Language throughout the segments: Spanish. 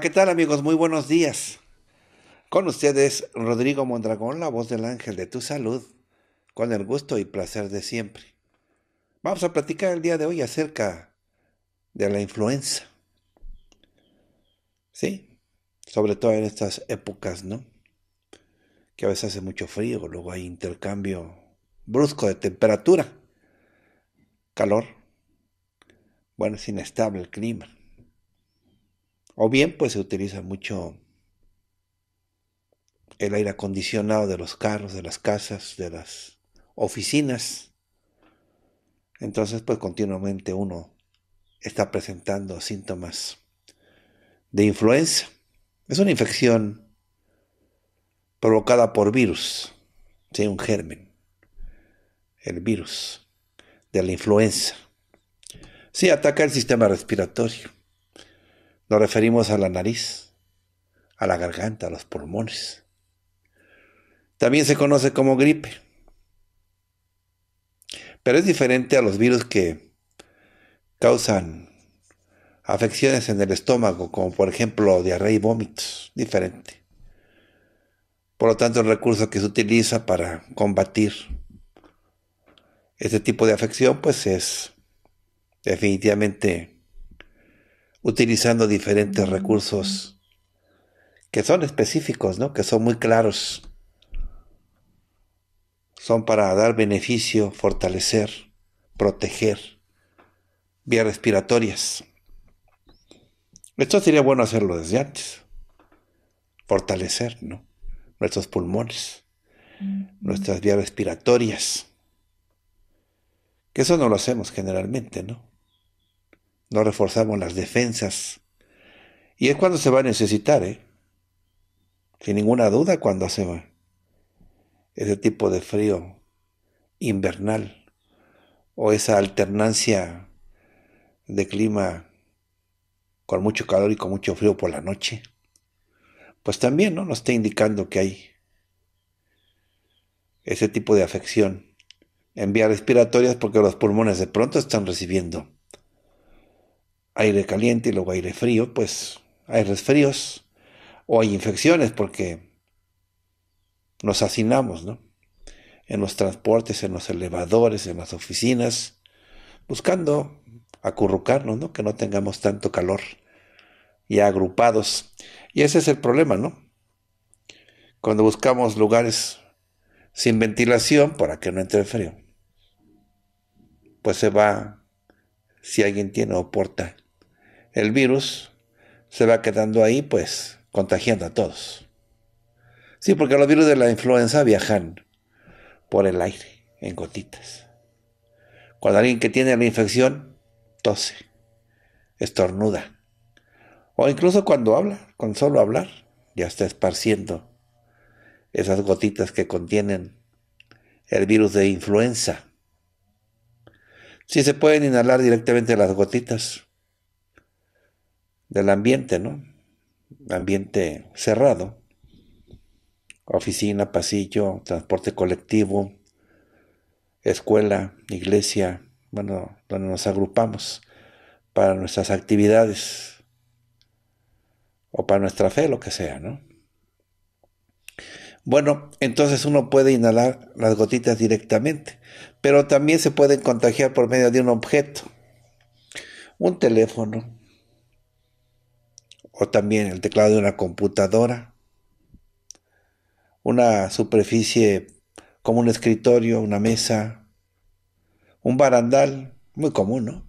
¿qué tal amigos? Muy buenos días. Con ustedes Rodrigo Mondragón, la voz del ángel de tu salud, con el gusto y placer de siempre. Vamos a platicar el día de hoy acerca de la influenza. ¿Sí? Sobre todo en estas épocas, ¿no? Que a veces hace mucho frío, luego hay intercambio brusco de temperatura, calor. Bueno, es inestable el clima. O bien pues se utiliza mucho el aire acondicionado de los carros, de las casas, de las oficinas. Entonces pues continuamente uno está presentando síntomas de influenza. Es una infección provocada por virus, ¿sí? un germen, el virus de la influenza. Sí, ataca el sistema respiratorio. Nos referimos a la nariz, a la garganta, a los pulmones. También se conoce como gripe. Pero es diferente a los virus que causan afecciones en el estómago, como por ejemplo diarrea y vómitos. Diferente. Por lo tanto, el recurso que se utiliza para combatir este tipo de afección, pues es definitivamente utilizando diferentes mm. recursos que son específicos, ¿no? que son muy claros. Son para dar beneficio, fortalecer, proteger vías respiratorias. Esto sería bueno hacerlo desde antes. Fortalecer ¿no? nuestros pulmones, mm. nuestras vías respiratorias. Que eso no lo hacemos generalmente, ¿no? no reforzamos las defensas. Y es cuando se va a necesitar, ¿eh? sin ninguna duda, cuando se va. ese tipo de frío invernal o esa alternancia de clima con mucho calor y con mucho frío por la noche, pues también ¿no? nos está indicando que hay ese tipo de afección en vías respiratorias porque los pulmones de pronto están recibiendo aire caliente y luego aire frío, pues hay resfríos o hay infecciones porque nos hacinamos, ¿no? En los transportes, en los elevadores, en las oficinas, buscando acurrucarnos, ¿no? Que no tengamos tanto calor y agrupados. Y ese es el problema, ¿no? Cuando buscamos lugares sin ventilación para que no entre el frío, pues se va si alguien tiene o el virus se va quedando ahí, pues, contagiando a todos. Sí, porque los virus de la influenza viajan por el aire, en gotitas. Cuando alguien que tiene la infección tose, estornuda, o incluso cuando habla, con solo hablar, ya está esparciendo esas gotitas que contienen el virus de influenza. Si se pueden inhalar directamente las gotitas, del ambiente, ¿no? Ambiente cerrado, oficina, pasillo, transporte colectivo, escuela, iglesia, bueno, donde nos agrupamos para nuestras actividades o para nuestra fe, lo que sea, ¿no? Bueno, entonces uno puede inhalar las gotitas directamente, pero también se pueden contagiar por medio de un objeto, un teléfono, o también el teclado de una computadora, una superficie como un escritorio, una mesa, un barandal, muy común, ¿no?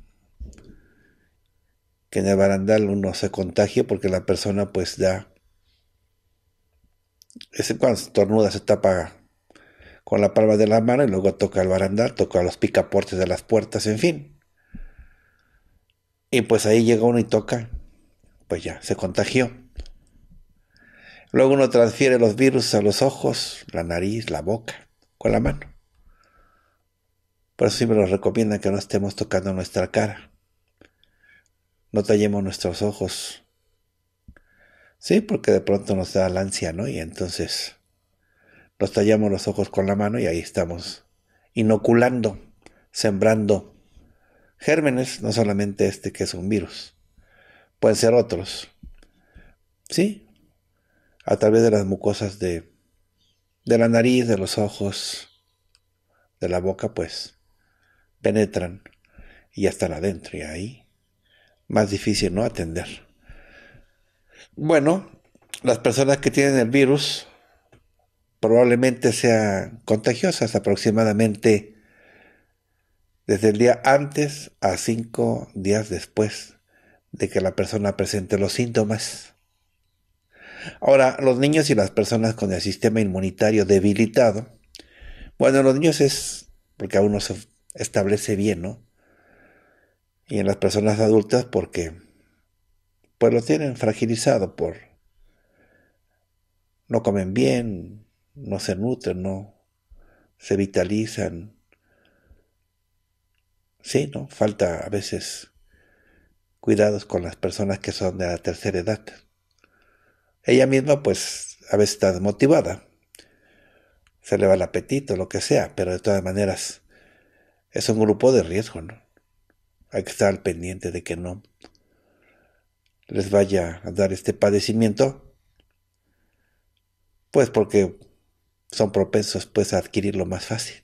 Que en el barandal uno se contagia porque la persona pues da, es cuando se tornuda, se tapa con la palma de la mano y luego toca el barandal, toca los picaportes de las puertas, en fin. Y pues ahí llega uno y toca pues ya, se contagió. Luego uno transfiere los virus a los ojos, la nariz, la boca, con la mano. Por eso me nos recomiendan que no estemos tocando nuestra cara. No tallemos nuestros ojos. Sí, porque de pronto nos da la ansia, ¿no? Y entonces nos tallamos los ojos con la mano y ahí estamos inoculando, sembrando gérmenes, no solamente este que es un virus pueden ser otros. ¿Sí? A través de las mucosas de, la nariz, de los ojos, de la boca, pues penetran y ya están adentro y ahí más difícil no atender. Bueno, las personas que tienen el virus probablemente sean contagiosas aproximadamente desde el día antes a cinco días después de que la persona presente los síntomas. Ahora, los niños y las personas con el sistema inmunitario debilitado, bueno, los niños es porque aún no se establece bien, ¿no? Y en las personas adultas porque pues lo tienen fragilizado por no comen bien, no se nutren, no se vitalizan. Sí, ¿no? Falta a veces cuidados con las personas que son de la tercera edad. Ella misma pues a veces está desmotivada, se le va el apetito, lo que sea, pero de todas maneras es un grupo de riesgo, ¿no? Hay que estar al pendiente de que no les vaya a dar este padecimiento, pues porque son propensos pues a adquirirlo más fácil.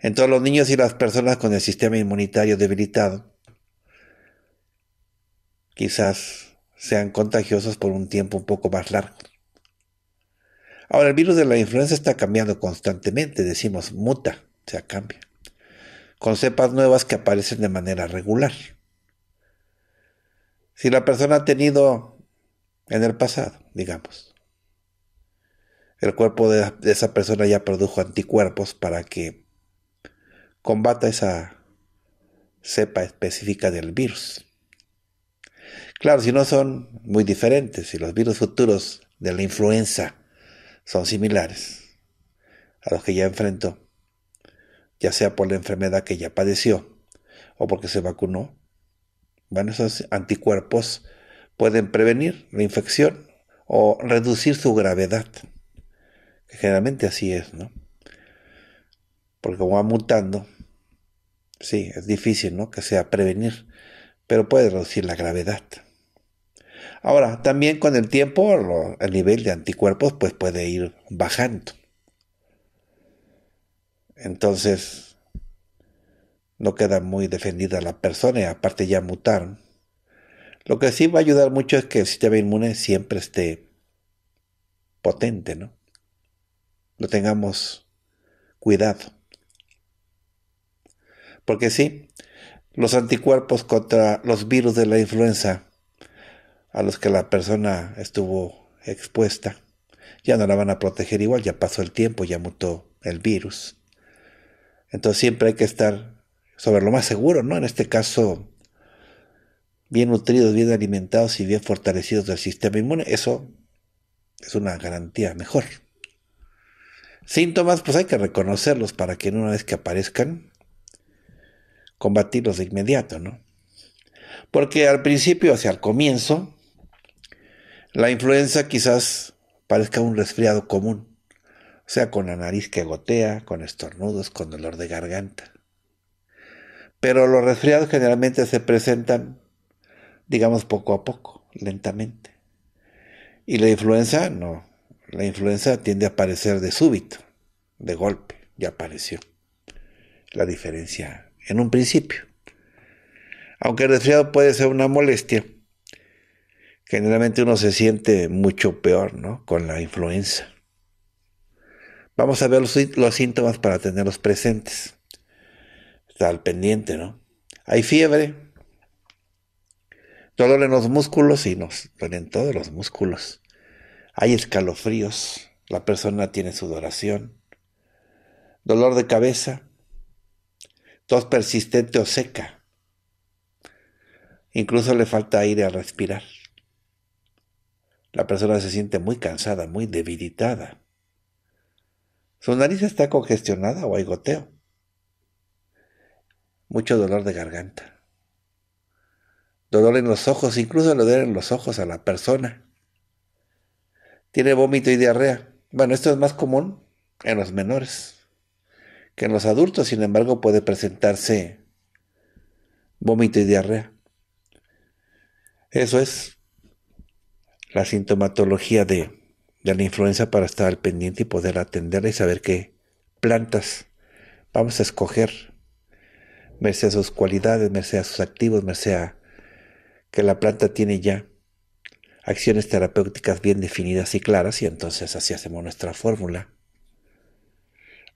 Entonces los niños y las personas con el sistema inmunitario debilitado quizás sean contagiosas por un tiempo un poco más largo. Ahora, el virus de la influenza está cambiando constantemente, decimos muta, o sea, cambia, con cepas nuevas que aparecen de manera regular. Si la persona ha tenido en el pasado, digamos, el cuerpo de esa persona ya produjo anticuerpos para que combata esa cepa específica del virus. Claro, si no son muy diferentes, si los virus futuros de la influenza son similares a los que ya enfrentó, ya sea por la enfermedad que ya padeció o porque se vacunó, bueno, esos anticuerpos pueden prevenir la infección o reducir su gravedad, que generalmente así es, ¿no? Porque como va mutando, sí, es difícil, ¿no? Que sea prevenir pero puede reducir la gravedad. Ahora, también con el tiempo el nivel de anticuerpos pues, puede ir bajando. Entonces, no queda muy defendida la persona y aparte ya mutaron. Lo que sí va a ayudar mucho es que el sistema inmune siempre esté potente, ¿no? Lo tengamos cuidado. Porque sí, los anticuerpos contra los virus de la influenza a los que la persona estuvo expuesta. Ya no la van a proteger igual, ya pasó el tiempo, ya mutó el virus. Entonces siempre hay que estar sobre lo más seguro, ¿no? En este caso, bien nutridos, bien alimentados y bien fortalecidos del sistema inmune. Eso es una garantía mejor. Síntomas, pues hay que reconocerlos para que una vez que aparezcan, combatirlos de inmediato, ¿no? Porque al principio, hacia el comienzo, la influenza quizás parezca un resfriado común, o sea, con la nariz que gotea, con estornudos, con dolor de garganta. Pero los resfriados generalmente se presentan, digamos, poco a poco, lentamente. Y la influenza, no, la influenza tiende a aparecer de súbito, de golpe, ya apareció. La diferencia en un principio. Aunque el resfriado puede ser una molestia, generalmente uno se siente mucho peor ¿no? con la influenza. Vamos a ver los, síntomas para tenerlos presentes. Está al pendiente, ¿no? Hay fiebre, dolor en los músculos y nos duelen todos los músculos. Hay escalofríos, la persona tiene sudoración, dolor de cabeza, tos persistente o seca. Incluso le falta aire al respirar. La persona se siente muy cansada, muy debilitada. Su nariz está congestionada o hay goteo. Mucho dolor de garganta. Dolor en los ojos, incluso le duelen los ojos a la persona. Tiene vómito y diarrea. Bueno, esto es más común en los menores que en los adultos, sin embargo, puede presentarse vómito y diarrea. Eso es la sintomatología de, la influenza para estar al pendiente y poder atenderla y saber qué plantas vamos a escoger, merced a sus cualidades, merced a sus activos, merced a que la planta tiene ya acciones terapéuticas bien definidas y claras y entonces así hacemos nuestra fórmula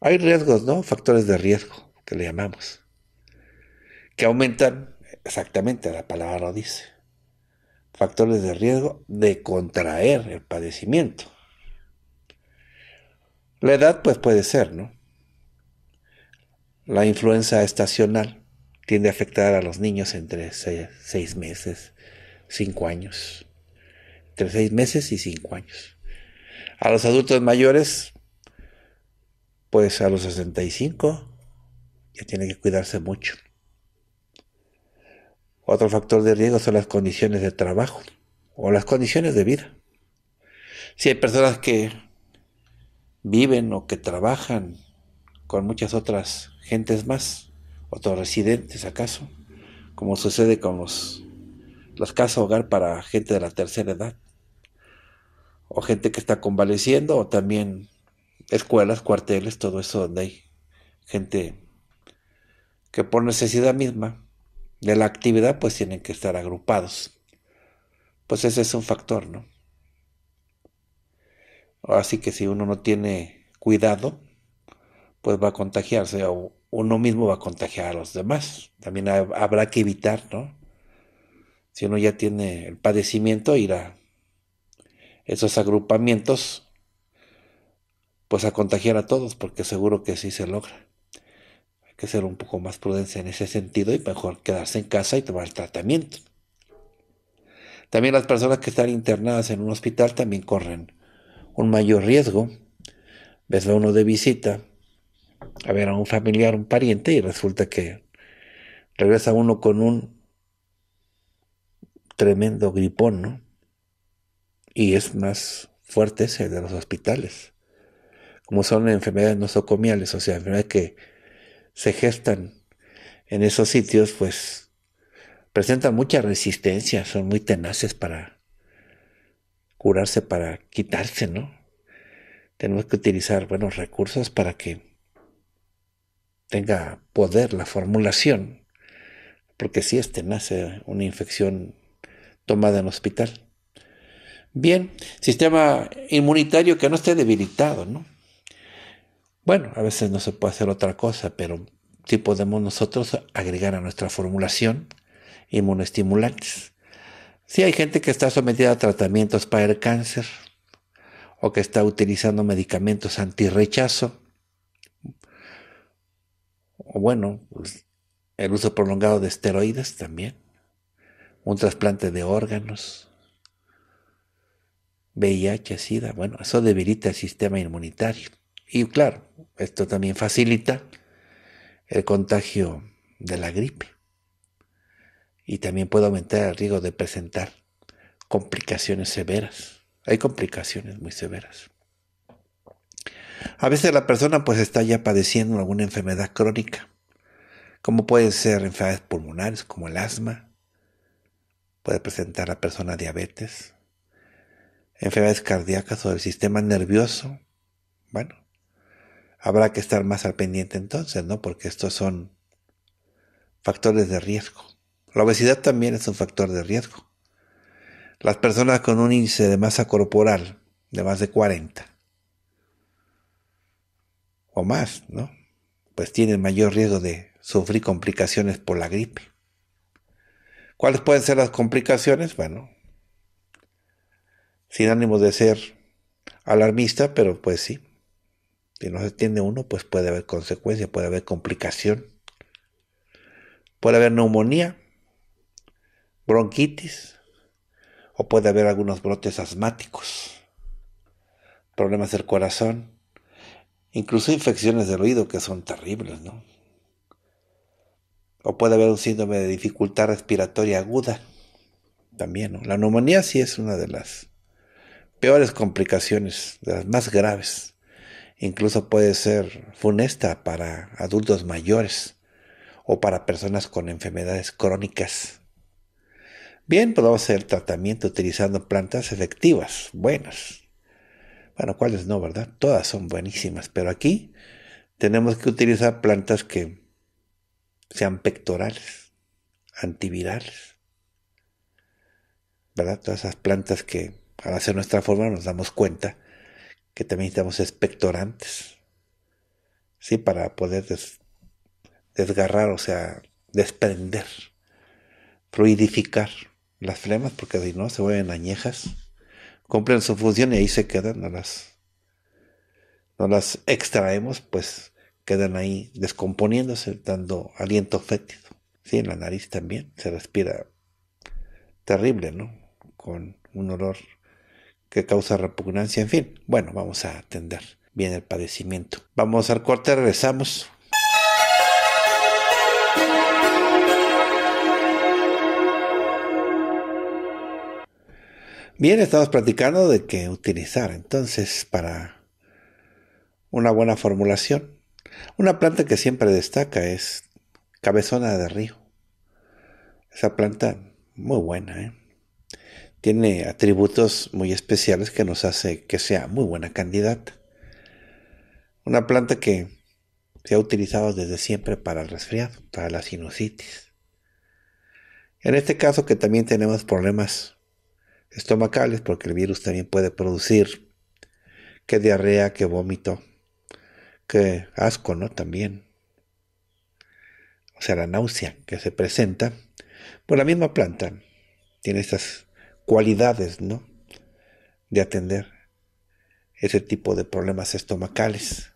hay riesgos, ¿no? Factores de riesgo, que le llamamos, que aumentan, exactamente, la palabra lo dice, factores de riesgo de contraer el padecimiento. La edad, pues puede ser, ¿no? La influenza estacional tiende a afectar a los niños entre seis meses, cinco años. Entre seis meses y cinco años. A los adultos mayores pues a los 65 ya tiene que cuidarse mucho. Otro factor de riesgo son las condiciones de trabajo o las condiciones de vida. Si hay personas que viven o que trabajan con muchas otras gentes más, otros residentes acaso, como sucede con los, las casas hogar para gente de la tercera edad, o gente que está convaleciendo, o también escuelas, cuarteles, todo eso donde hay gente que por necesidad misma de la actividad pues tienen que estar agrupados. Pues ese es un factor, ¿no? Así que si uno no tiene cuidado, pues va a contagiarse o uno mismo va a contagiar a los demás. También habrá que evitar, ¿no? Si uno ya tiene el padecimiento, ir a esos agrupamientos pues a contagiar a todos, porque seguro que sí se logra. Hay que ser un poco más prudencia en ese sentido y mejor quedarse en casa y tomar el tratamiento. También las personas que están internadas en un hospital también corren un mayor riesgo. Ves a uno de visita a ver a un familiar, un pariente, y resulta que regresa uno con un tremendo gripón, ¿no? Y es más fuerte ese de los hospitales como son enfermedades nosocomiales, o sea, enfermedades que se gestan en esos sitios, pues presentan mucha resistencia, son muy tenaces para curarse, para quitarse, ¿no? Tenemos que utilizar buenos recursos para que tenga poder la formulación, porque si es nace eh, una infección tomada en hospital. Bien, sistema inmunitario que no esté debilitado, ¿no? Bueno, a veces no se puede hacer otra cosa, pero sí podemos nosotros agregar a nuestra formulación inmunoestimulantes. Si hay gente que está sometida a tratamientos para el cáncer o que está utilizando medicamentos antirrechazo. O bueno, pues, el uso prolongado de esteroides también. Un trasplante de órganos. VIH, SIDA. Bueno, eso debilita el sistema inmunitario. Y claro, esto también facilita el contagio de la gripe y también puede aumentar el riesgo de presentar complicaciones severas. Hay complicaciones muy severas. A veces la persona pues está ya padeciendo alguna enfermedad crónica, como pueden ser enfermedades pulmonares como el asma, puede presentar la persona diabetes, enfermedades cardíacas o del sistema nervioso, bueno, habrá que estar más al pendiente entonces, ¿no? Porque estos son factores de riesgo. La obesidad también es un factor de riesgo. Las personas con un índice de masa corporal de más de 40 o más, ¿no? Pues tienen mayor riesgo de sufrir complicaciones por la gripe. ¿Cuáles pueden ser las complicaciones? Bueno, sin ánimo de ser alarmista, pero pues sí, si no se atiende uno, pues puede haber consecuencia, puede haber complicación. Puede haber neumonía, bronquitis, o puede haber algunos brotes asmáticos, problemas del corazón, incluso infecciones del oído que son terribles, ¿no? O puede haber un síndrome de dificultad respiratoria aguda, también, ¿no? La neumonía sí es una de las peores complicaciones, de las más graves incluso puede ser funesta para adultos mayores o para personas con enfermedades crónicas. Bien, podemos pues hacer tratamiento utilizando plantas efectivas, buenas. Bueno, ¿cuáles no, verdad? Todas son buenísimas, pero aquí tenemos que utilizar plantas que sean pectorales, antivirales. ¿Verdad? Todas esas plantas que al hacer nuestra forma nos damos cuenta que también necesitamos expectorantes, ¿sí? Para poder desgarrar, o sea, desprender, fluidificar las flemas, porque si no se vuelven añejas, cumplen su fusión y ahí se quedan, no las, no las extraemos, pues quedan ahí descomponiéndose, dando aliento fétido. Sí, en la nariz también se respira terrible, ¿no? Con un olor que causa repugnancia, en fin. Bueno, vamos a atender bien el padecimiento. Vamos al corte, regresamos. Bien, estamos platicando de qué utilizar entonces para una buena formulación. Una planta que siempre destaca es cabezona de río. Esa planta muy buena, ¿eh? tiene atributos muy especiales que nos hace que sea muy buena candidata. Una planta que se ha utilizado desde siempre para el resfriado, para la sinusitis. En este caso que también tenemos problemas estomacales porque el virus también puede producir que diarrea, que vómito, que asco, ¿no? También. O sea, la náusea que se presenta por la misma planta tiene estas cualidades, ¿no? De atender ese tipo de problemas estomacales.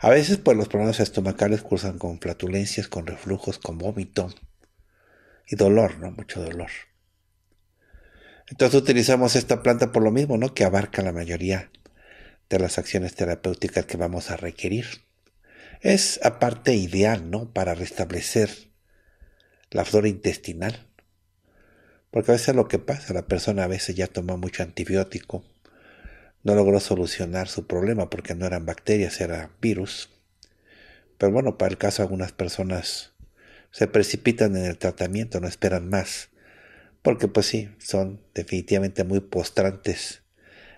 A veces, pues, los problemas estomacales cursan con flatulencias, con reflujos, con vómito y dolor, ¿no? Mucho dolor. Entonces utilizamos esta planta por lo mismo, ¿no? Que abarca la mayoría de las acciones terapéuticas que vamos a requerir. Es aparte ideal, ¿no? Para restablecer la flora intestinal porque a veces lo que pasa, la persona a veces ya tomó mucho antibiótico, no logró solucionar su problema porque no eran bacterias, era virus. Pero bueno, para el caso algunas personas se precipitan en el tratamiento, no esperan más. Porque pues sí, son definitivamente muy postrantes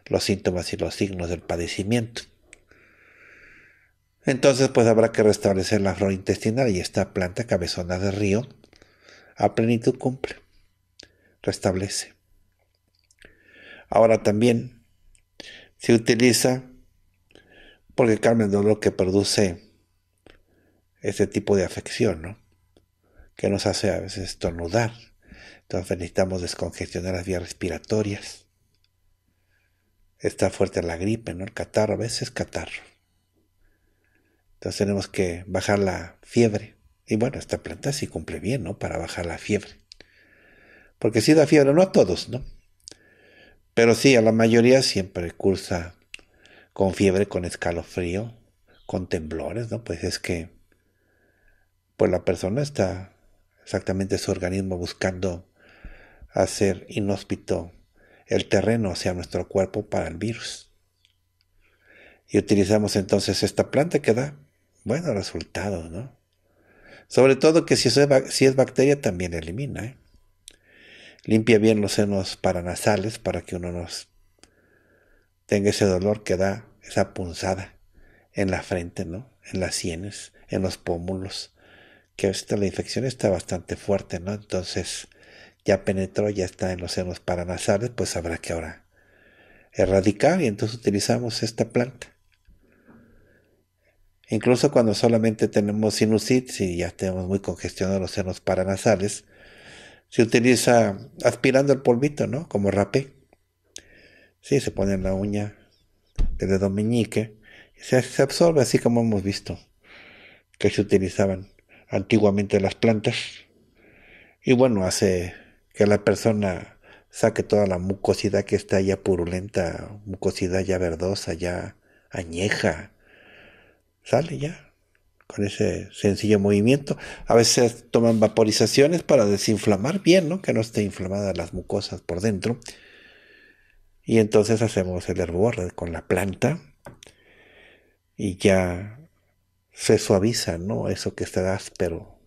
los síntomas y los signos del padecimiento. Entonces pues habrá que restablecer la flora intestinal y esta planta cabezona de río a plenitud cumple restablece. Ahora también se utiliza porque calma el dolor que produce este tipo de afección, ¿no? Que nos hace a veces estornudar. Entonces necesitamos descongestionar las vías respiratorias. Está fuerte la gripe, ¿no? El catarro, a veces catarro. Entonces tenemos que bajar la fiebre. Y bueno, esta planta sí cumple bien, ¿no? Para bajar la fiebre. Porque sí da fiebre, no a todos, ¿no? Pero sí, a la mayoría siempre cursa con fiebre, con escalofrío, con temblores, ¿no? Pues es que pues la persona está exactamente su organismo buscando hacer inhóspito el terreno, o sea, nuestro cuerpo para el virus. Y utilizamos entonces esta planta que da buenos resultados, ¿no? Sobre todo que si si es bacteria también elimina, ¿eh? Limpia bien los senos paranasales para que uno no tenga ese dolor que da esa punzada en la frente, ¿no? En las sienes, en los pómulos, que a la infección está bastante fuerte, ¿no? Entonces ya penetró, ya está en los senos paranasales, pues habrá que ahora erradicar y entonces utilizamos esta planta. Incluso cuando solamente tenemos sinusitis y ya tenemos muy congestionados los senos paranasales, se utiliza aspirando el polvito, ¿no? Como rapé. Sí, se pone en la uña del dedo meñique y se, se absorbe así como hemos visto que se utilizaban antiguamente las plantas. Y bueno, hace que la persona saque toda la mucosidad que está ya purulenta, mucosidad ya verdosa, ya añeja. Sale ya con ese sencillo movimiento. A veces toman vaporizaciones para desinflamar bien, ¿no? Que no esté inflamada las mucosas por dentro. Y entonces hacemos el hervor con la planta y ya se suaviza, ¿no? Eso que está áspero,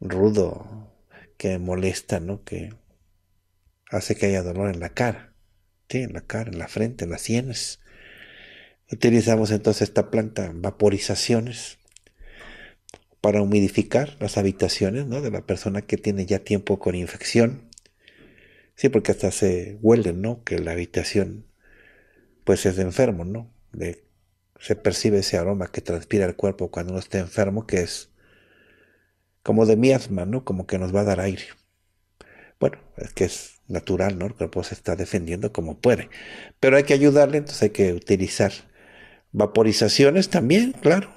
rudo, que molesta, ¿no? Que hace que haya dolor en la cara, ¿sí? En la cara, en la frente, en las sienes. Utilizamos entonces esta planta, vaporizaciones, para humidificar las habitaciones ¿no? de la persona que tiene ya tiempo con infección. Sí, porque hasta se huelen, ¿no? Que la habitación pues es de enfermo, ¿no? se percibe ese aroma que transpira el cuerpo cuando uno está enfermo, que es como de miasma, ¿no? Como que nos va a dar aire. Bueno, es que es natural, ¿no? El cuerpo se está defendiendo como puede. Pero hay que ayudarle, entonces hay que utilizar vaporizaciones también, claro.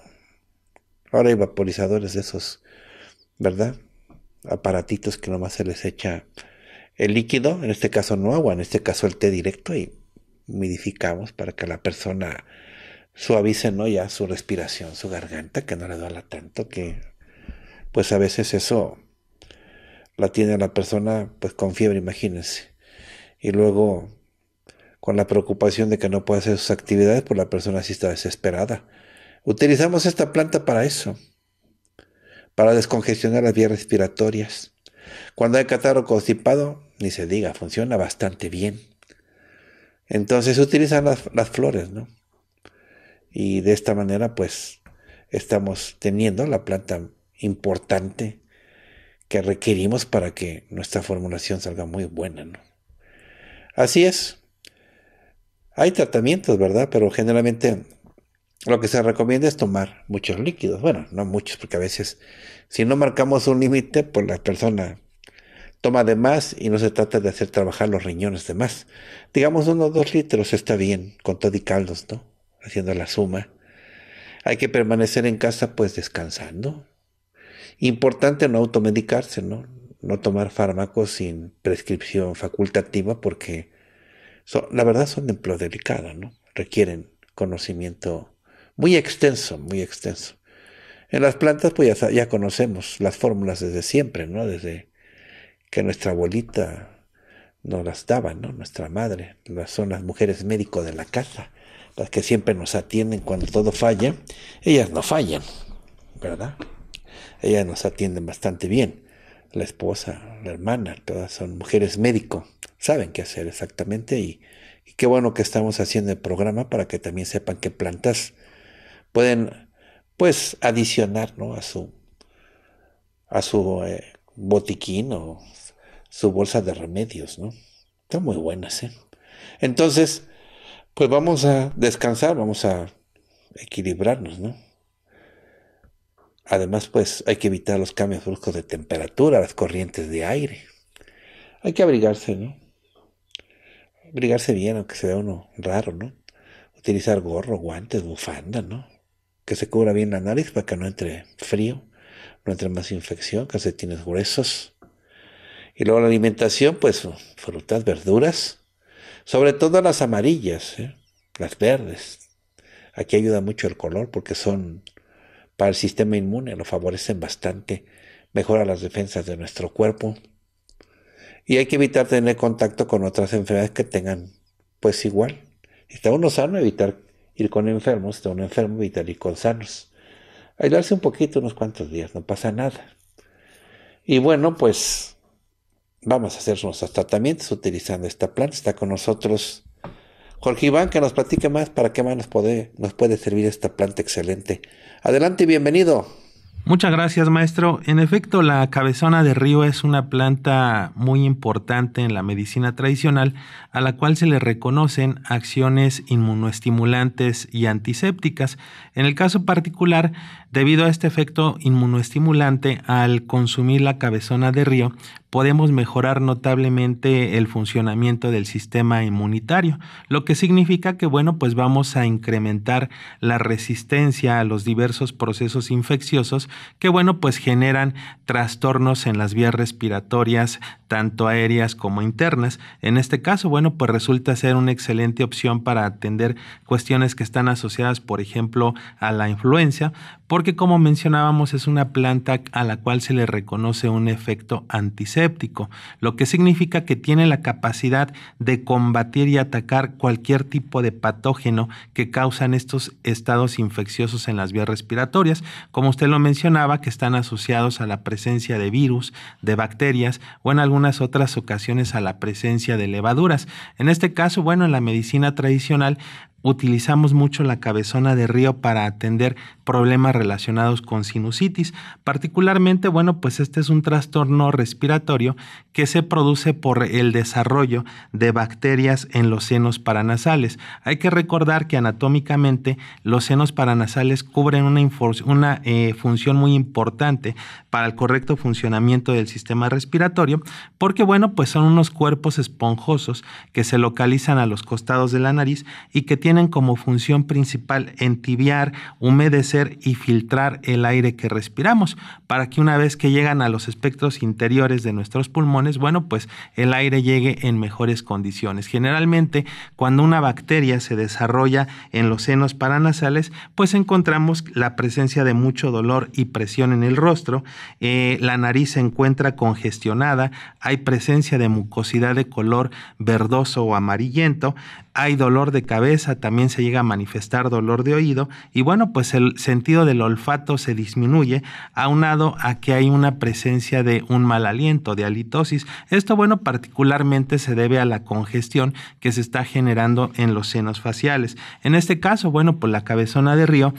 Ahora hay vaporizadores de esos, ¿verdad? Aparatitos que nomás se les echa el líquido, en este caso no agua, en este caso el té directo y humidificamos para que la persona suavice, ¿no? Ya su respiración, su garganta, que no le duela tanto, que pues a veces eso la tiene la persona pues con fiebre, imagínense. Y luego con la preocupación de que no puede hacer sus actividades, pues la persona sí está desesperada. Utilizamos esta planta para eso, para descongestionar las vías respiratorias. Cuando hay catarro constipado, ni se diga, funciona bastante bien. Entonces utilizan las, las flores, ¿no? Y de esta manera, pues, estamos teniendo la planta importante que requerimos para que nuestra formulación salga muy buena, ¿no? Así es. Hay tratamientos, ¿verdad? Pero generalmente lo que se recomienda es tomar muchos líquidos. Bueno, no muchos, porque a veces si no marcamos un límite, pues la persona toma de más y no se trata de hacer trabajar los riñones de más. Digamos uno o dos litros está bien, con todo y caldos, ¿no? Haciendo la suma. Hay que permanecer en casa pues descansando. Importante no automedicarse, ¿no? No tomar fármacos sin prescripción facultativa porque la verdad son empleo delicado, ¿no? Requieren conocimiento muy extenso, muy extenso. En las plantas, pues ya, conocemos las fórmulas desde siempre, ¿no? Desde que nuestra abuelita nos las daba, ¿no? Nuestra madre, las, son las mujeres médicos de la casa, las que siempre nos atienden cuando todo falla. Ellas no fallan, ¿verdad? Ellas nos atienden bastante bien. La esposa, la hermana, todas son mujeres médico, saben qué hacer exactamente y, y qué bueno que estamos haciendo el programa para que también sepan qué plantas pueden pues adicionar ¿no? a su, a su eh, botiquín o su bolsa de remedios, ¿no? Están muy buenas, Entonces, pues vamos a descansar, vamos a equilibrarnos, ¿no? Además, pues hay que evitar los cambios bruscos de temperatura, las corrientes de aire. Hay que abrigarse, ¿no? Abrigarse bien, aunque sea uno raro, ¿no? Utilizar gorro, guantes, bufanda, ¿no? que se cubra bien la nariz para que no entre frío, no entre más infección, que tiene gruesos. Y luego la alimentación, pues frutas, verduras, sobre todo las amarillas, ¿eh? las verdes. Aquí ayuda mucho el color porque son para el sistema inmune, lo favorecen bastante, mejora las defensas de nuestro cuerpo. Y hay que evitar tener contacto con otras enfermedades que tengan, pues igual. está uno sano, evitar con enfermos de un enfermo vital y con sanos. Aislarse un poquito, unos cuantos días, no pasa nada. Y bueno, pues vamos a hacer nuestros tratamientos utilizando esta planta. Está con nosotros Jorge Iván, que nos platique más para qué más nos puede, nos puede servir esta planta excelente. Adelante y bienvenido. Muchas gracias, maestro. En efecto, la cabezona de río es una planta muy importante en la medicina tradicional, a la cual se le reconocen acciones inmunoestimulantes y antisépticas. En el caso particular, Debido a este efecto inmunoestimulante, al consumir la cabezona de río, podemos mejorar notablemente el funcionamiento del sistema inmunitario, lo que significa que, bueno, pues vamos a incrementar la resistencia a los diversos procesos infecciosos que, bueno, pues generan trastornos en las vías respiratorias tanto aéreas como internas. En este caso, bueno, pues resulta ser una excelente opción para atender cuestiones que están asociadas, por ejemplo, a la influencia, porque como mencionábamos es una planta a la cual se le reconoce un efecto antiséptico, lo que significa que tiene la capacidad de combatir y atacar cualquier tipo de patógeno que causan estos estados infecciosos en las vías respiratorias, como usted lo mencionaba, que están asociados a la presencia de virus, de bacterias o en algún otras ocasiones a la presencia de levaduras. En este caso, bueno, en la medicina tradicional utilizamos mucho la cabezona de río para atender problemas relacionados con sinusitis. Particularmente, bueno, pues este es un trastorno respiratorio que se produce por el desarrollo de bacterias en los senos paranasales. Hay que recordar que anatómicamente los senos paranasales cubren una, eh, función muy importante para el correcto funcionamiento del sistema respiratorio, porque bueno, pues son unos cuerpos esponjosos que se localizan a los costados de la nariz y que tienen como función principal entibiar, humedecer y filtrar el aire que respiramos, para que una vez que llegan a los espectros interiores de nuestros pulmones, bueno, pues el aire llegue en mejores condiciones. Generalmente, cuando una bacteria se desarrolla en los senos paranasales, pues encontramos la presencia de mucho dolor y presión en el rostro, eh, la nariz se encuentra congestionada, hay presencia de mucosidad de color verdoso o amarillento, hay dolor de cabeza, también se llega a manifestar dolor de oído y bueno, pues el sentido del olfato se disminuye, aunado a que hay una presencia de un mal aliento, de halitosis. Esto bueno, particularmente se debe a la congestión que se está generando en los senos faciales. En este caso, bueno, pues la cabezona de río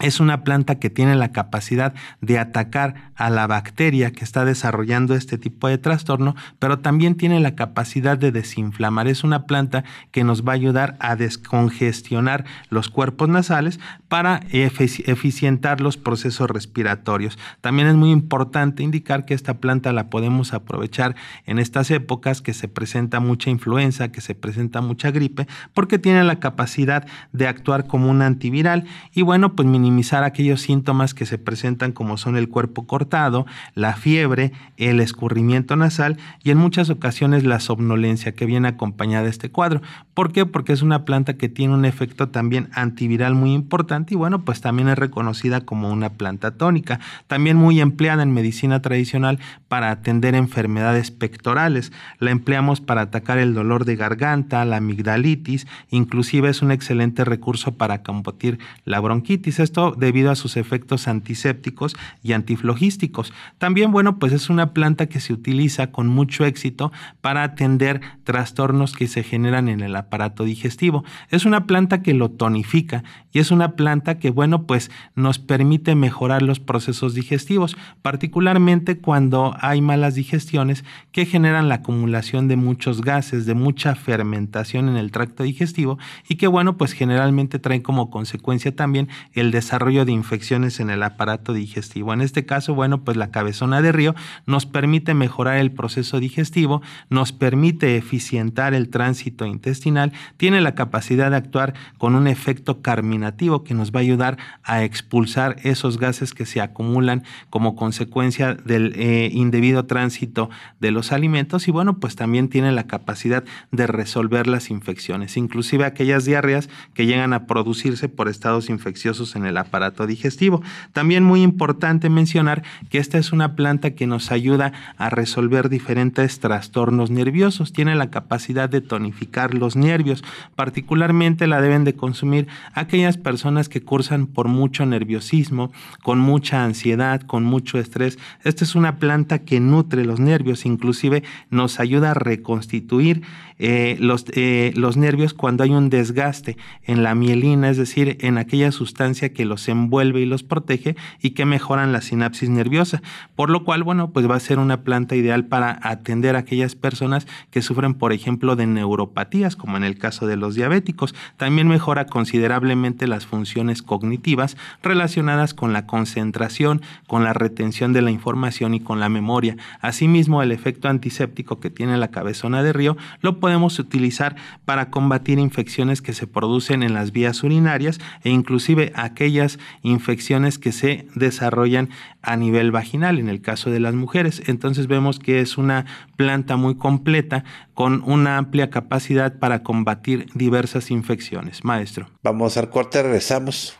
es una planta que tiene la capacidad de atacar a la bacteria que está desarrollando este tipo de trastorno, pero también tiene la capacidad de desinflamar. Es una planta que nos va a ayudar a descongestionar los cuerpos nasales para eficientar los procesos respiratorios. También es muy importante indicar que esta planta la podemos aprovechar en estas épocas que se presenta mucha influenza, que se presenta mucha gripe, porque tiene la capacidad de actuar como un antiviral y bueno, pues minimizar aquellos síntomas que se presentan como son el cuerpo cortado, la fiebre, el escurrimiento nasal y en muchas ocasiones la somnolencia que viene acompañada de este cuadro. ¿Por qué? Porque es una planta que tiene un efecto también antiviral muy importante y bueno, pues también es reconocida como una planta tónica, también muy empleada en medicina tradicional para atender enfermedades pectorales. La empleamos para atacar el dolor de garganta, la amigdalitis, inclusive es un excelente recurso para combatir la bronquitis esto debido a sus efectos antisépticos y antiflogísticos. También, bueno, pues es una planta que se utiliza con mucho éxito para atender trastornos que se generan en el aparato digestivo. Es una planta que lo tonifica y es una planta que, bueno, pues nos permite mejorar los procesos digestivos, particularmente cuando hay malas digestiones que generan la acumulación de muchos gases, de mucha fermentación en el tracto digestivo y que, bueno, pues generalmente traen como consecuencia también el desarrollo de infecciones en el aparato digestivo. En este caso, bueno, pues la cabezona de río nos permite mejorar el proceso digestivo, nos permite eficientar el tránsito intestinal, tiene la capacidad de actuar con un efecto carminativo que nos va a ayudar a expulsar esos gases que se acumulan como consecuencia del eh, indebido tránsito de los alimentos y bueno, pues también tiene la capacidad de resolver las infecciones, inclusive aquellas diarreas que llegan a producirse por estados infecciosos en el el aparato digestivo. También muy importante mencionar que esta es una planta que nos ayuda a resolver diferentes trastornos nerviosos. Tiene la capacidad de tonificar los nervios. Particularmente la deben de consumir aquellas personas que cursan por mucho nerviosismo, con mucha ansiedad, con mucho estrés. Esta es una planta que nutre los nervios, inclusive nos ayuda a reconstituir eh, los, eh, los nervios cuando hay un desgaste en la mielina, es decir, en aquella sustancia que los envuelve y los protege y que mejoran la sinapsis nerviosa. Por lo cual, bueno, pues va a ser una planta ideal para atender a aquellas personas que sufren, por ejemplo, de neuropatías, como en el caso de los diabéticos. También mejora considerablemente las funciones cognitivas relacionadas con la concentración, con la retención de la información y con la memoria. Asimismo, el efecto antiséptico que tiene la cabezona de río lo puede podemos utilizar para combatir infecciones que se producen en las vías urinarias e inclusive aquellas infecciones que se desarrollan a nivel vaginal en el caso de las mujeres. Entonces vemos que es una planta muy completa con una amplia capacidad para combatir diversas infecciones. Maestro. Vamos al corte, regresamos.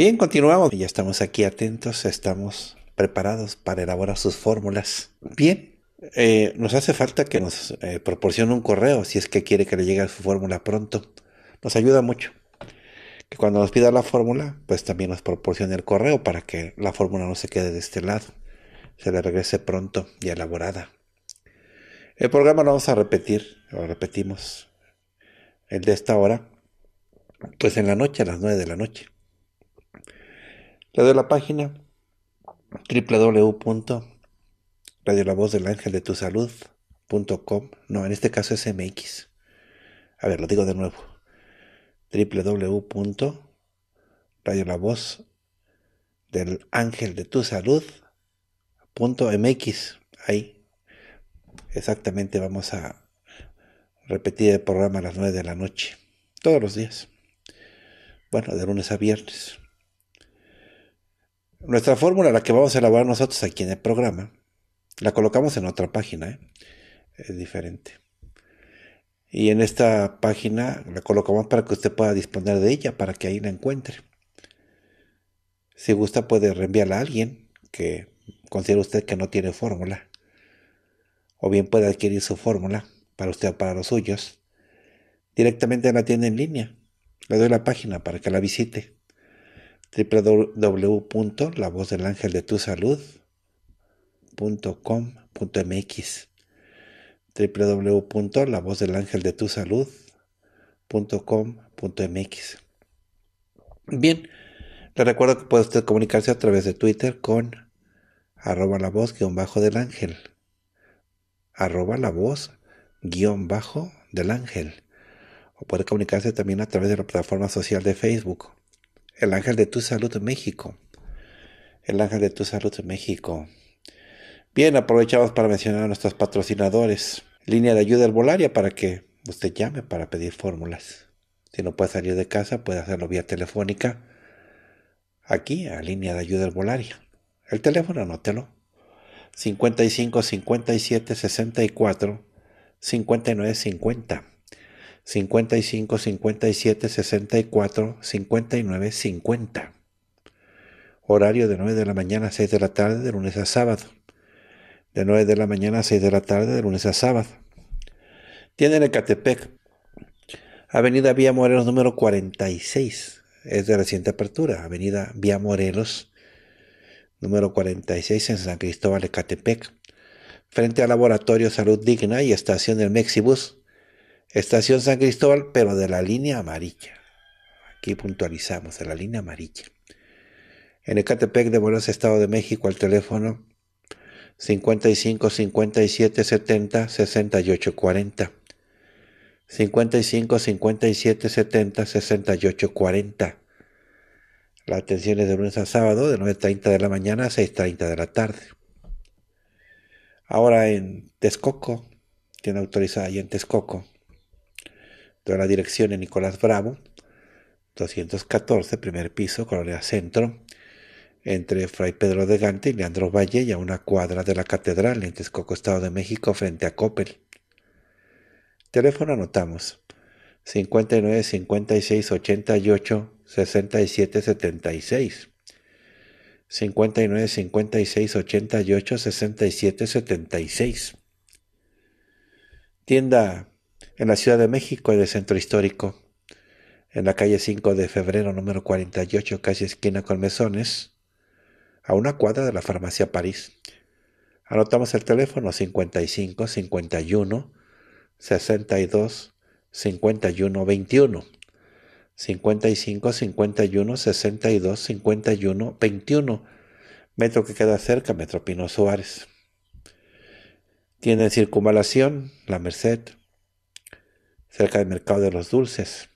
Bien, continuamos. Ya estamos aquí atentos, estamos preparados para elaborar sus fórmulas. Bien, eh, nos hace falta que nos eh, proporcione un correo si es que quiere que le llegue su fórmula pronto. Nos ayuda mucho. Que cuando nos pida la fórmula, pues también nos proporcione el correo para que la fórmula no se quede de este lado. Se le regrese pronto y elaborada. El programa lo vamos a repetir, lo repetimos. El de esta hora, pues en la noche, a las 9 de la noche. Le doy la página www.radiolavozdelangeldetusalud.com. No, en este caso es MX. A ver, lo digo de nuevo. www.radiolavozdelangeldetusalud.mx. Ahí. Exactamente, vamos a repetir el programa a las 9 de la noche. Todos los días. Bueno, de lunes a viernes. Nuestra fórmula, la que vamos a elaborar nosotros aquí en el programa, la colocamos en otra página, ¿eh? es diferente. Y en esta página la colocamos para que usted pueda disponer de ella, para que ahí la encuentre. Si gusta puede reenviarla a alguien que considere usted que no tiene fórmula. O bien puede adquirir su fórmula para usted o para los suyos directamente en la tienda en línea. Le doy la página para que la visite www.lavozdelangeldetusalud.com.mx www.lavozdelangeldetusalud.com.mx Bien, le recuerdo que puede usted comunicarse a través de Twitter con arroba la voz guión bajo del ángel arroba la voz guión bajo del ángel o puede comunicarse también a través de la plataforma social de Facebook el ángel de tu salud en México. El ángel de tu salud en México. Bien, aprovechamos para mencionar a nuestros patrocinadores. Línea de ayuda herbolaria para que usted llame para pedir fórmulas. Si no puede salir de casa, puede hacerlo vía telefónica. Aquí, a línea de ayuda herbolaria. El teléfono, anótelo. 55 57 64 59 50. 55, 57, 64, 59, 50. Horario de 9 de la mañana a 6 de la tarde, de lunes a sábado. De 9 de la mañana a 6 de la tarde, de lunes a sábado. Tiene en Ecatepec, Avenida Vía Morelos número 46. Es de reciente apertura. Avenida Vía Morelos número 46 en San Cristóbal, Ecatepec. Frente al Laboratorio Salud Digna y Estación del Mexibus Estación San Cristóbal, pero de la línea amarilla. Aquí puntualizamos, de la línea amarilla. En Ecatepec de Buenos Estado de México, al teléfono 55 57 70 68 40. 55 57 70 68 40. La atención es de lunes a sábado, de 9.30 de la mañana a 6.30 de la tarde. Ahora en Texcoco, tiene autorizada ahí en Texcoco, Toda la dirección de Nicolás Bravo, 214, primer piso, Colonia Centro, entre Fray Pedro de Gante y Leandro Valle y a una cuadra de la Catedral en Texcoco, Estado de México, frente a Coppel. Teléfono anotamos 59 56 88 67 76. 59 56 88 67 76. Tienda en la Ciudad de México, en el centro histórico, en la calle 5 de febrero número 48, calle esquina con Mesones, a una cuadra de la farmacia París. Anotamos el teléfono 55 51 62 51 21. 55 51 62 51 21. Metro que queda cerca, Metro Pino Suárez. Tiene circunvalación, La Merced, cerca del mercado de los dulces.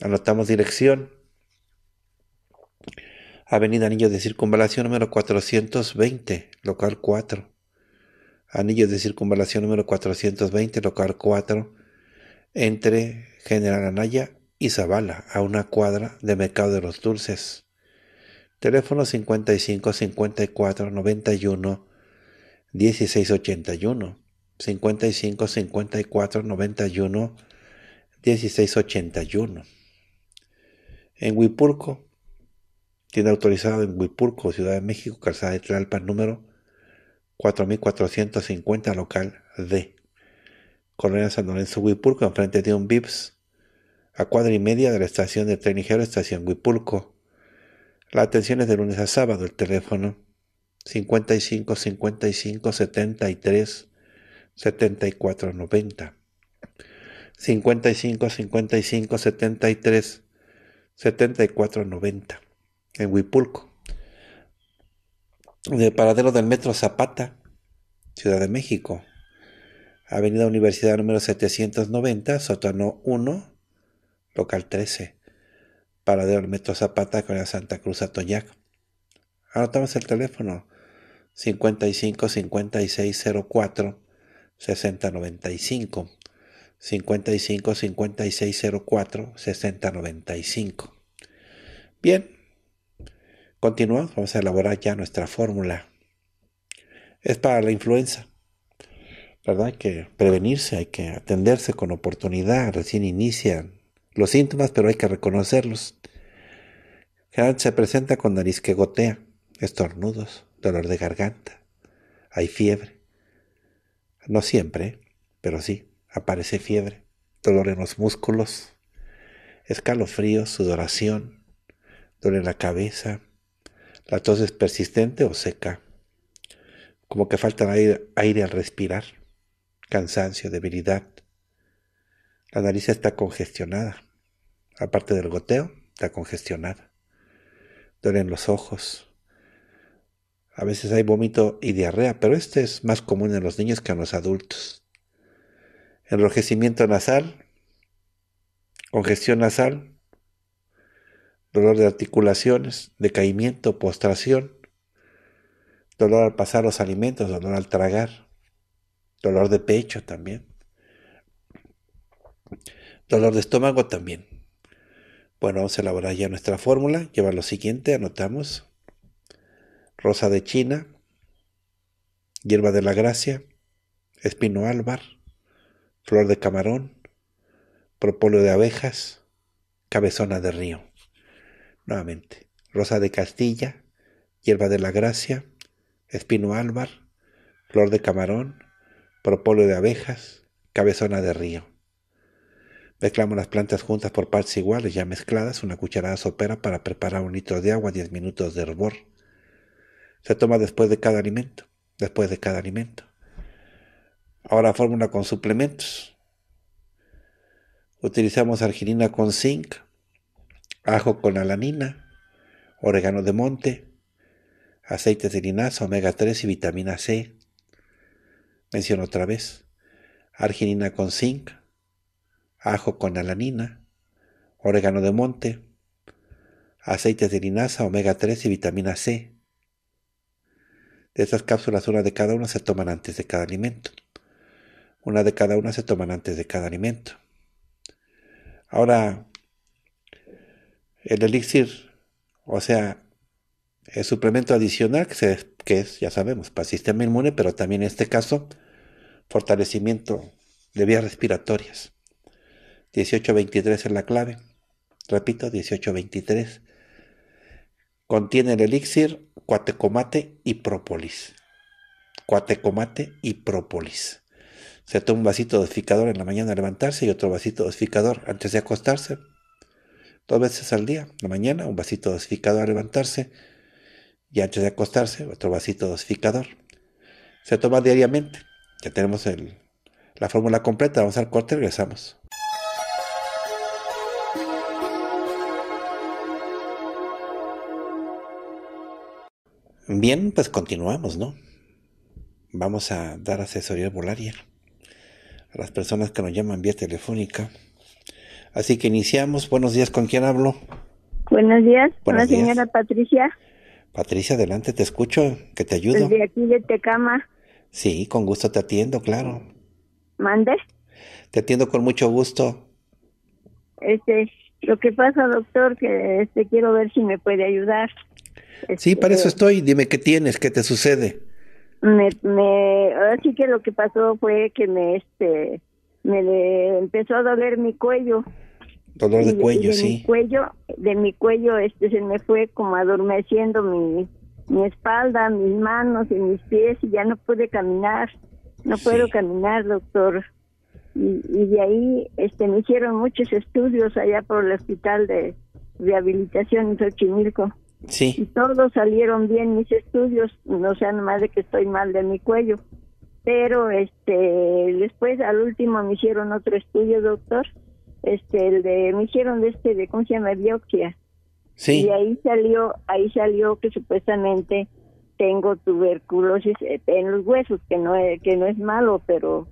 Anotamos dirección. Avenida Anillos de Circunvalación número 420, local 4. Anillos de Circunvalación número 420, local 4, entre General Anaya y Zavala, a una cuadra de Mercado de los Dulces. Teléfono 55 54 91 1681. 55 54 91 1681. En Huipurco, tiene autorizado en Huipurco, Ciudad de México, Calzada de Tlalpan, número 4450, local D. Colonia San Lorenzo, Huipurco, enfrente de un VIPS, a cuadra y media de la estación de tren ligero, estación Huipulco, La atención es de lunes a sábado, el teléfono 55 55 73 74 90. 55 55 73 74 90 en Huipulco. paradero del Metro Zapata, Ciudad de México. Avenida Universidad número 790, sótano 1, local 13. Paradero del Metro Zapata, con la Santa Cruz Atoyac. Anotamos el teléfono 55 56 04 60 95. 55 5604 6095. Bien, continuamos. Vamos a elaborar ya nuestra fórmula. Es para la influenza. ¿Verdad? Hay que prevenirse, hay que atenderse con oportunidad. Recién inician los síntomas, pero hay que reconocerlos. se presenta con nariz que gotea, estornudos, dolor de garganta. Hay fiebre. No siempre, pero sí. Aparece fiebre, dolor en los músculos, escalofrío, sudoración, en la cabeza, la tos es persistente o seca, como que falta aire, al respirar, cansancio, debilidad. La nariz está congestionada, aparte del goteo, está congestionada. Duelen los ojos. A veces hay vómito y diarrea, pero este es más común en los niños que en los adultos enrojecimiento nasal, congestión nasal, dolor de articulaciones, decaimiento, postración, dolor al pasar los alimentos, dolor al tragar, dolor de pecho también, dolor de estómago también. Bueno, vamos a elaborar ya nuestra fórmula. Lleva lo siguiente, anotamos. Rosa de China, hierba de la gracia, espino álvar, flor de camarón, propóleo de abejas, cabezona de río. Nuevamente, rosa de Castilla, hierba de la gracia, espino álvar, flor de camarón, propóleo de abejas, cabezona de río. Mezclamos las plantas juntas por partes iguales, ya mezcladas, una cucharada sopera para preparar un litro de agua, 10 minutos de hervor. Se toma después de cada alimento, después de cada alimento. Ahora fórmula con suplementos. Utilizamos arginina con zinc, ajo con alanina, orégano de monte, aceite de linaza, omega 3 y vitamina C. Menciono otra vez, arginina con zinc, ajo con alanina, orégano de monte, aceites de linaza, omega 3 y vitamina C. De estas cápsulas, una de cada una se toman antes de cada alimento. Una de cada una se toman antes de cada alimento. Ahora, el elixir, o sea, el suplemento adicional que, es, ya sabemos, para el sistema inmune, pero también en este caso, fortalecimiento de vías respiratorias. 1823 es la clave. Repito, 1823. Contiene el elixir, cuatecomate y propolis. Cuatecomate y propolis. Se toma un vasito dosificador en la mañana al levantarse y otro vasito dosificador antes de acostarse. Dos veces al día, en la mañana un vasito dosificador al levantarse y antes de acostarse otro vasito dosificador. Se toma diariamente. Ya tenemos el, la fórmula completa. Vamos al corte y regresamos. Bien, pues continuamos, ¿no? Vamos a dar asesoría volaria a las personas que nos llaman vía telefónica. Así que iniciamos. Buenos días, ¿con quién hablo? Buenos días, con señora Patricia. Patricia, adelante, te escucho, que te ayudo. Desde aquí de Tecama. Sí, con gusto te atiendo, claro. ¿Mande? Te atiendo con mucho gusto. Este, lo que pasa, doctor, que este, quiero ver si me puede ayudar. sí, para este, eso estoy. Dime qué tienes, qué te sucede me, así que lo que pasó fue que me, este, me empezó a doler mi cuello. Dolor de cuello, de sí. Mi cuello, de mi cuello, este, se me fue como adormeciendo mi, mi espalda, mis manos y mis pies y ya no pude caminar. No puedo caminar, doctor. Y, y, de ahí este, me hicieron muchos estudios allá por el hospital de rehabilitación en Xochimilco. Y todos salieron bien mis estudios, no sea más de que estoy mal de mi cuello. Pero este después al último me hicieron otro estudio, doctor. Este me hicieron de este de cómo se llama biopsia. Y ahí salió, ahí salió que supuestamente tengo tuberculosis en los huesos, que no es, que no es malo, pero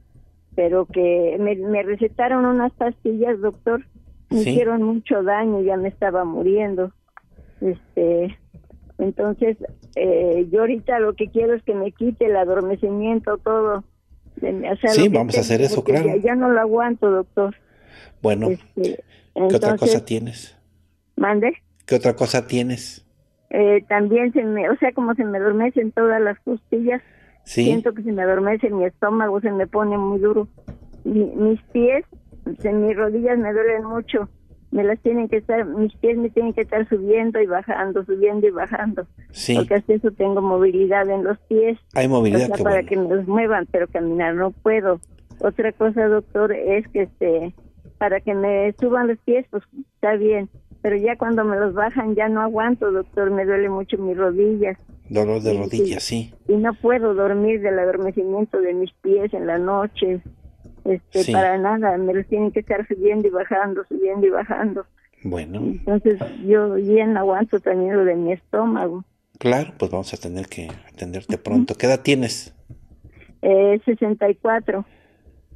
pero que me, recetaron unas pastillas, doctor, me hicieron mucho daño, ya me estaba muriendo. Este, entonces, eh, yo ahorita lo que quiero es que me quite el adormecimiento, todo. O sea, sí, vamos a hacer eso, claro. Ya, no lo aguanto, doctor. Bueno, este, ¿qué otra cosa tienes? ¿Mande? ¿Qué otra cosa tienes? Eh, también se me, o sea, como se me adormecen todas las costillas. Siento que se me adormece mi estómago, se me pone muy duro. mis pies, mis rodillas me duelen mucho me las tienen que estar, mis pies me tienen que estar subiendo y bajando, subiendo y bajando. Sí. Porque hasta eso tengo movilidad en los pies. Hay movilidad. para que me los muevan, pero caminar no puedo. Otra cosa, doctor, es que este, para que me suban los pies, pues está bien. Pero ya cuando me los bajan, ya no aguanto, doctor. Me duele mucho mis rodillas. Dolor de rodillas, sí. Y no puedo dormir del adormecimiento de mis pies en la noche este, para nada, me los tienen que estar subiendo y bajando, subiendo y bajando. Bueno. Entonces yo bien aguanto también lo de mi estómago. Claro, pues vamos a tener que atenderte pronto. ¿Qué edad tienes? Eh, 64.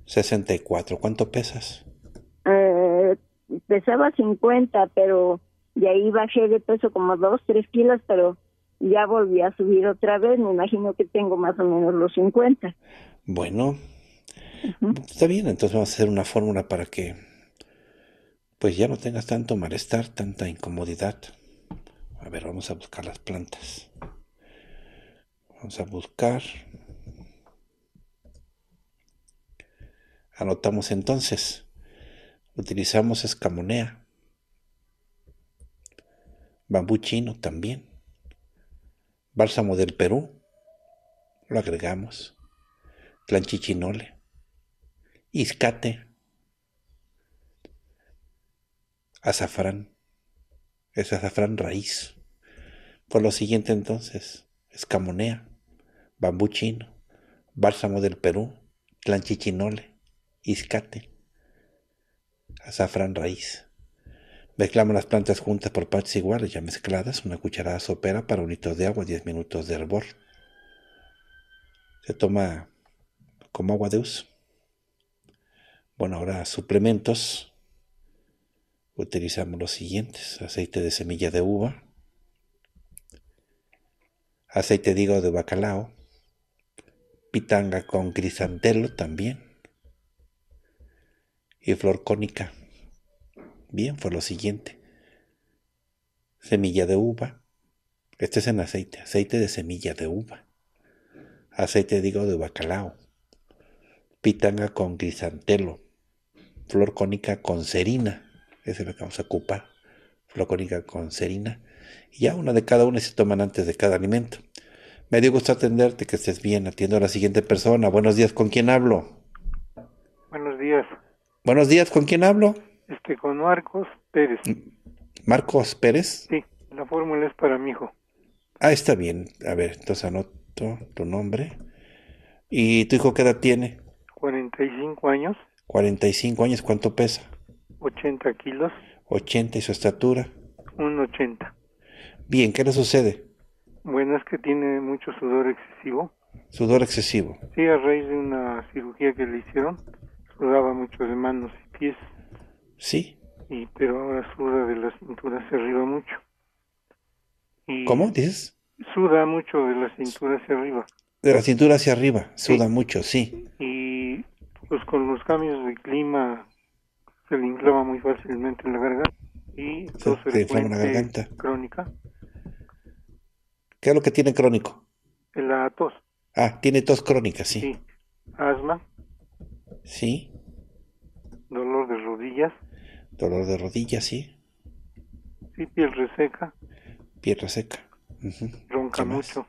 64. ¿Cuánto pesas? Eh, pesaba 50, pero de ahí bajé de peso como 2, 3 kilos, pero ya volví a subir otra vez. Me imagino que tengo más o menos los 50. Bueno, Está bien, entonces vamos a hacer una fórmula para que pues ya no tengas tanto malestar, tanta incomodidad. A ver, vamos a buscar las plantas. Vamos a buscar. Anotamos entonces. Utilizamos escamonea. Bambú chino también. Bálsamo del Perú. Lo agregamos. Tlanchichinole izcate, Azafrán. Es azafrán raíz. Por lo siguiente entonces, escamonea, bambú chino, bálsamo del Perú, tlanchichinole, izcate, azafrán raíz. Mezclamos las plantas juntas por partes iguales, ya mezcladas, una cucharada sopera para un litro de agua, 10 minutos de hervor. Se toma como agua de uso. Bueno, ahora suplementos. Utilizamos los siguientes. Aceite de semilla de uva. Aceite de de bacalao. Pitanga con crisantelo también. Y flor cónica. Bien, fue lo siguiente. Semilla de uva. Este es en aceite. Aceite de semilla de uva. Aceite de de bacalao pitanga con crisantelo, flor cónica con serina, esa es la que vamos a ocupar, flor cónica con serina, y ya una de cada una se toman antes de cada alimento. Me dio gusto atenderte, que estés bien, atiendo a la siguiente persona. Buenos días, ¿con quién hablo? Buenos días. Buenos días, ¿con quién hablo? Este, con Marcos Pérez. ¿Marcos Pérez? Sí, la fórmula es para mi hijo. Ah, está bien. A ver, entonces anoto tu nombre. ¿Y tu hijo qué edad tiene? 45 años. 45 años, ¿cuánto pesa? 80 kilos. 80 y su estatura. Un 80. Bien, ¿qué le sucede? Bueno, es que tiene mucho sudor excesivo. Sudor excesivo. Sí, a raíz de una cirugía que le hicieron, sudaba mucho de manos y pies. Sí. Y, pero ahora suda de la cintura hacia arriba mucho. ¿Cómo dices? Suda mucho de la cintura hacia arriba. De la cintura hacia arriba, suda mucho, sí. Y pues con los cambios de clima se le inflama muy fácilmente la garganta y se, se inflama la garganta crónica. ¿Qué es lo que tiene crónico? La tos. Ah, tiene tos crónica, sí. Sí. Asma. Sí. Dolor de rodillas. Dolor de rodillas, sí. Sí, piel reseca. Piel reseca. bronca mucho.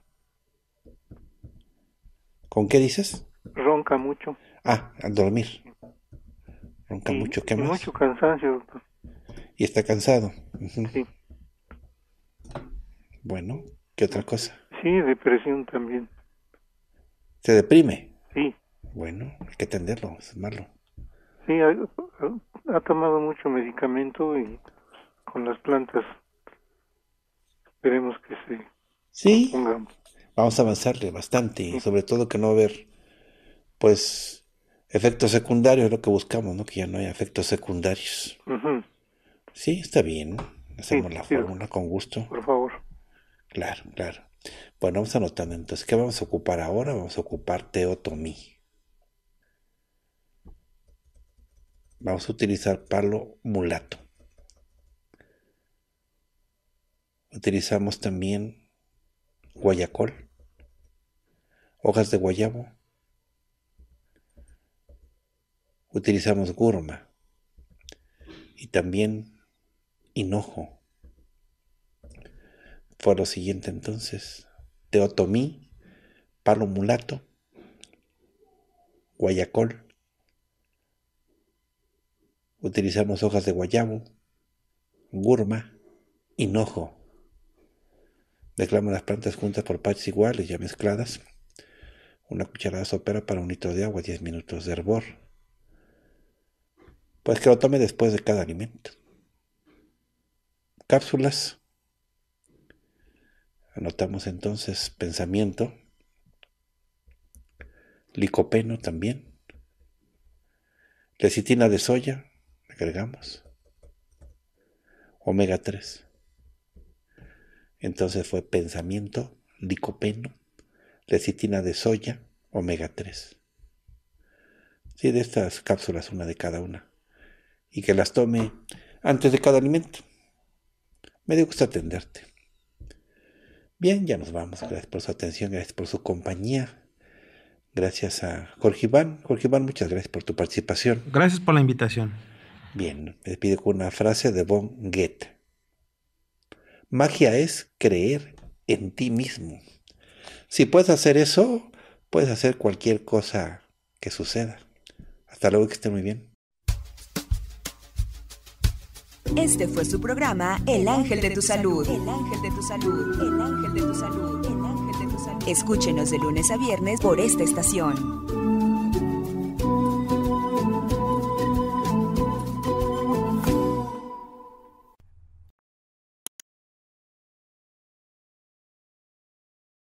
¿Con qué dices? Ronca mucho. Ah, al dormir. Ronca mucho, ¿qué más? Mucho cansancio, Y está cansado. Sí. Bueno, ¿qué otra cosa? Sí, depresión también. ¿Se deprime? Sí. Bueno, hay que atenderlo, es malo. Sí, ha, tomado mucho medicamento y con las plantas esperemos que se sí vamos a avanzarle bastante y sobre todo que no va a haber, pues, efectos secundarios, es lo que buscamos, ¿no? Que ya no haya efectos secundarios. Sí, está bien. Hacemos la fórmula con gusto. Por favor. Claro, claro. Bueno, vamos anotando entonces. ¿Qué vamos a ocupar ahora? Vamos a ocupar teotomí. Vamos a utilizar palo mulato. Utilizamos también guayacol, hojas de guayabo. Utilizamos gurma y también hinojo. Fue lo siguiente entonces, teotomí, palo mulato, guayacol. Utilizamos hojas de guayabo, gurma, hinojo. Declama las plantas juntas por partes iguales, ya mezcladas. Una cucharada sopera para un litro de agua, 10 minutos de hervor. Pues que lo tome después de cada alimento. Cápsulas. Anotamos entonces pensamiento. Licopeno también. Lecitina de soya, agregamos. Omega 3. Entonces fue pensamiento, licopeno, lecitina de soya, omega 3. Sí, de estas cápsulas, una de cada una. Y que las tome antes de cada alimento. Me dio gusto atenderte. Bien, ya nos vamos. Gracias por su atención, gracias por su compañía. Gracias a Jorge Iván. Jorge Iván, muchas gracias por tu participación. Gracias por la invitación. Bien, me pido con una frase de Von Goethe. Magia es creer en ti mismo. Si puedes hacer eso, puedes hacer cualquier cosa que suceda. Hasta luego, que esté muy bien. Este fue su programa El Ángel de tu Salud. El Ángel de tu Salud. El Ángel de tu Salud. El Ángel de tu Salud. Escúchenos de lunes a viernes por esta estación.